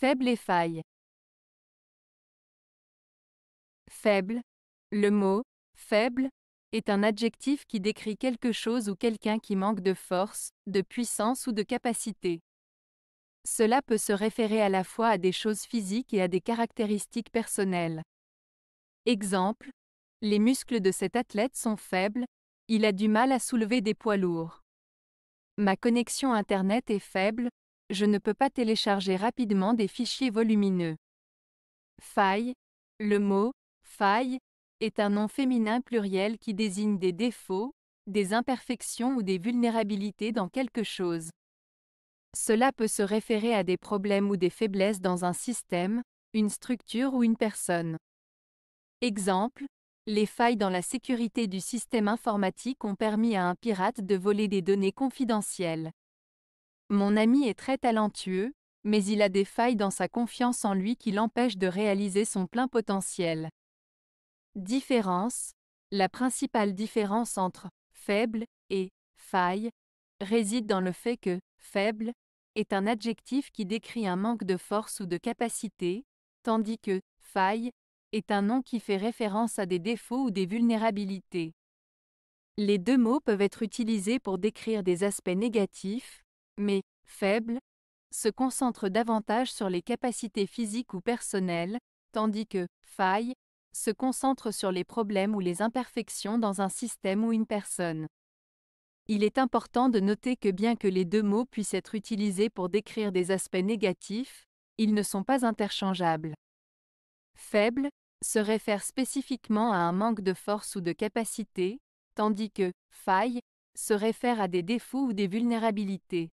Faible et faille. Faible. Le mot faible est un adjectif qui décrit quelque chose ou quelqu'un qui manque de force, de puissance ou de capacité. Cela peut se référer à la fois à des choses physiques et à des caractéristiques personnelles. Exemple, les muscles de cet athlète sont faibles, il a du mal à soulever des poids lourds. Ma connexion Internet est faible, je ne peux pas télécharger rapidement des fichiers volumineux. Faille. Le mot faille est un nom féminin pluriel qui désigne des défauts, des imperfections ou des vulnérabilités dans quelque chose. Cela peut se référer à des problèmes ou des faiblesses dans un système, une structure ou une personne. Exemple, les failles dans la sécurité du système informatique ont permis à un pirate de voler des données confidentielles. Mon ami est très talentueux, mais il a des failles dans sa confiance en lui qui l'empêchent de réaliser son plein potentiel. Différence La principale différence entre faible et faille réside dans le fait que faible est un adjectif qui décrit un manque de force ou de capacité, tandis que faille est un nom qui fait référence à des défauts ou des vulnérabilités. Les deux mots peuvent être utilisés pour décrire des aspects négatifs, mais faible » se concentre davantage sur les capacités physiques ou personnelles, tandis que faille » se concentre sur les problèmes ou les imperfections dans un système ou une personne. Il est important de noter que bien que les deux mots puissent être utilisés pour décrire des aspects négatifs, ils ne sont pas interchangeables. Faible se réfère spécifiquement à un manque de force ou de capacité, tandis que faille se réfère à des défauts ou des vulnérabilités.